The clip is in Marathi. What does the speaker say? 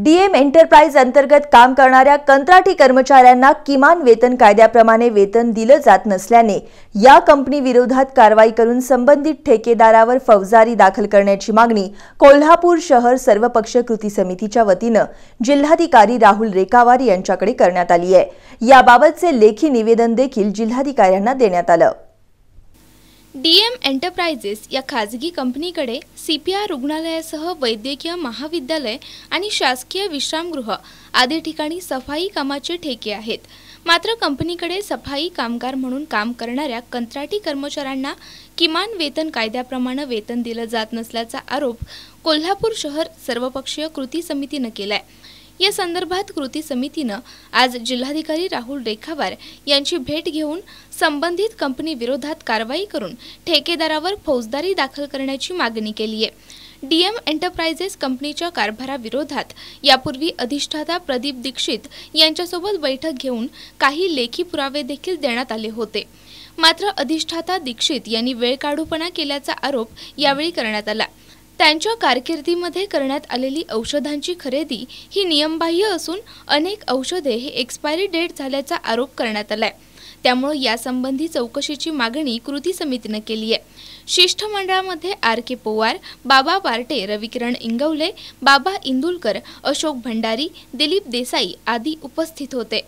डीएम एंटरप्राइज अंतर्गत काम करणाऱ्या कंत्राटी कर्मचाऱ्यांना किमान वेतन कायद्याप्रमाणे वेतन दिलं जात नसल्याने या कंपनीविरोधात कारवाई करून संबंधित ठेकेदारावर फौजदारी दाखल करण्याची मागणी कोल्हापूर शहर सर्वपक्ष कृती समितीच्या वतीनं जिल्हाधिकारी राहुल रेखावार यांच्याकडे करण्यात आली आहे याबाबतचे लेखी निवेदन देखील जिल्हाधिकाऱ्यांना देण्यात आलं डी एम या खाजगी कंपनीकडे सी पी आर रुग्णालयासह वैद्यकीय महाविद्यालय आणि शासकीय विश्रामगृह आदी ठिकाणी सफाई कामाचे ठेके आहेत मात्र कंपनीकडे सफाई कामगार म्हणून काम करणाऱ्या कंत्राटी कर्मचाऱ्यांना किमान वेतन कायद्याप्रमाणे वेतन दिलं जात नसल्याचा आरोप कोल्हापूर शहर सर्वपक्षीय कृती समितीनं केलाय या संदर्भात कृती समितीनं आज जिल्हाधिकारी राहुल रेखावार यांची भेट घेऊन संबंधित कंपनी विरोधात कारवाई करून ठेकेदारावर फौजदारी दाखल करण्याची मागणी केली आहे डीएम एंटरप्राइजेस कंपनीच्या कारभाराविरोधात यापूर्वी अधिष्ठाता प्रदीप दीक्षित यांच्यासोबत बैठक घेऊन काही लेखी पुरावे देखील देण्यात आले होते मात्र अधिष्ठाता दीक्षित यांनी वेळ काढूपणा केल्याचा आरोप यावेळी करण्यात आला त्यांच्या कारकिर्दीमध्ये करण्यात आलेली औषधांची खरेदी ही नियमबाह्य असून अनेक औषधे हे एक्सपायरी डेट झाल्याचा आरोप करण्यात आलाय त्यामुळे यासंबंधी चौकशीची मागणी कृती समितीनं केली आहे शिष्टमंडळामध्ये आर के पोवार बाबा पार्टे रविकिरण इंगवले बाबा इंदुलकर अशोक भंडारी दिलीप देसाई आदी उपस्थित होते